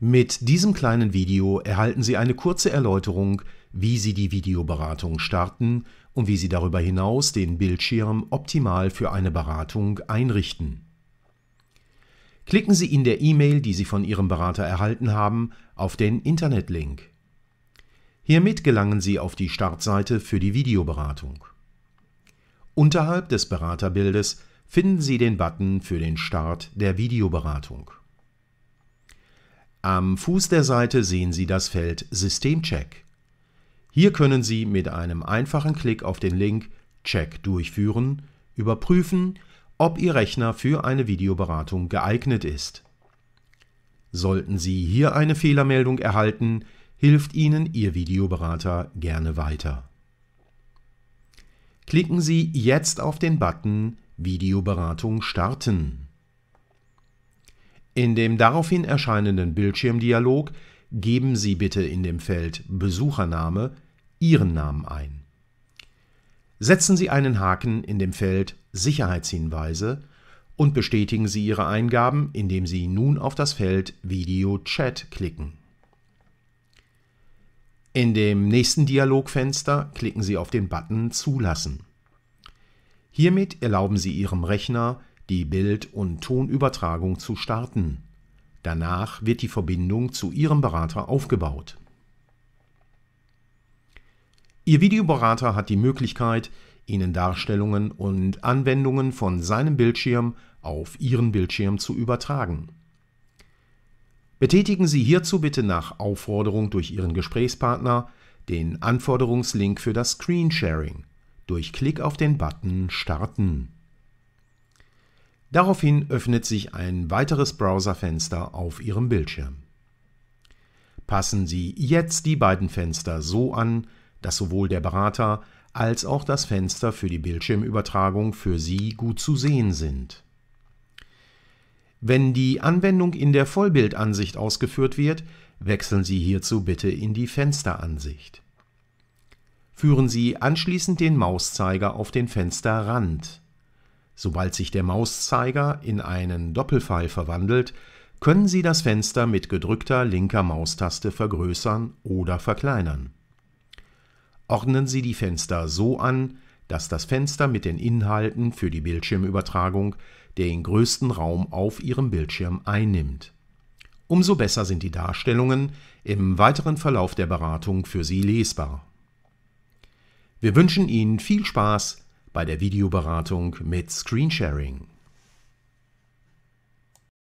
Mit diesem kleinen Video erhalten Sie eine kurze Erläuterung, wie Sie die Videoberatung starten und wie Sie darüber hinaus den Bildschirm optimal für eine Beratung einrichten. Klicken Sie in der E-Mail, die Sie von Ihrem Berater erhalten haben, auf den Internetlink. Hiermit gelangen Sie auf die Startseite für die Videoberatung. Unterhalb des Beraterbildes finden Sie den Button für den Start der Videoberatung. Am Fuß der Seite sehen Sie das Feld Systemcheck. Hier können Sie mit einem einfachen Klick auf den Link Check durchführen überprüfen, ob Ihr Rechner für eine Videoberatung geeignet ist. Sollten Sie hier eine Fehlermeldung erhalten, hilft Ihnen Ihr Videoberater gerne weiter. Klicken Sie jetzt auf den Button Videoberatung starten. In dem daraufhin erscheinenden Bildschirmdialog geben Sie bitte in dem Feld Besuchername Ihren Namen ein. Setzen Sie einen Haken in dem Feld Sicherheitshinweise und bestätigen Sie Ihre Eingaben, indem Sie nun auf das Feld Video Chat klicken. In dem nächsten Dialogfenster klicken Sie auf den Button Zulassen. Hiermit erlauben Sie Ihrem Rechner, die Bild- und Tonübertragung zu starten. Danach wird die Verbindung zu Ihrem Berater aufgebaut. Ihr Videoberater hat die Möglichkeit, Ihnen Darstellungen und Anwendungen von seinem Bildschirm auf Ihren Bildschirm zu übertragen. Betätigen Sie hierzu bitte nach Aufforderung durch Ihren Gesprächspartner den Anforderungslink für das Screensharing durch Klick auf den Button Starten. Daraufhin öffnet sich ein weiteres Browserfenster auf Ihrem Bildschirm. Passen Sie jetzt die beiden Fenster so an, dass sowohl der Berater als auch das Fenster für die Bildschirmübertragung für Sie gut zu sehen sind. Wenn die Anwendung in der Vollbildansicht ausgeführt wird, wechseln Sie hierzu bitte in die Fensteransicht. Führen Sie anschließend den Mauszeiger auf den Fensterrand. Sobald sich der Mauszeiger in einen Doppelpfeil verwandelt, können Sie das Fenster mit gedrückter linker Maustaste vergrößern oder verkleinern. Ordnen Sie die Fenster so an, dass das Fenster mit den Inhalten für die Bildschirmübertragung den größten Raum auf Ihrem Bildschirm einnimmt. Umso besser sind die Darstellungen im weiteren Verlauf der Beratung für Sie lesbar. Wir wünschen Ihnen viel Spaß bei der Videoberatung mit Screensharing.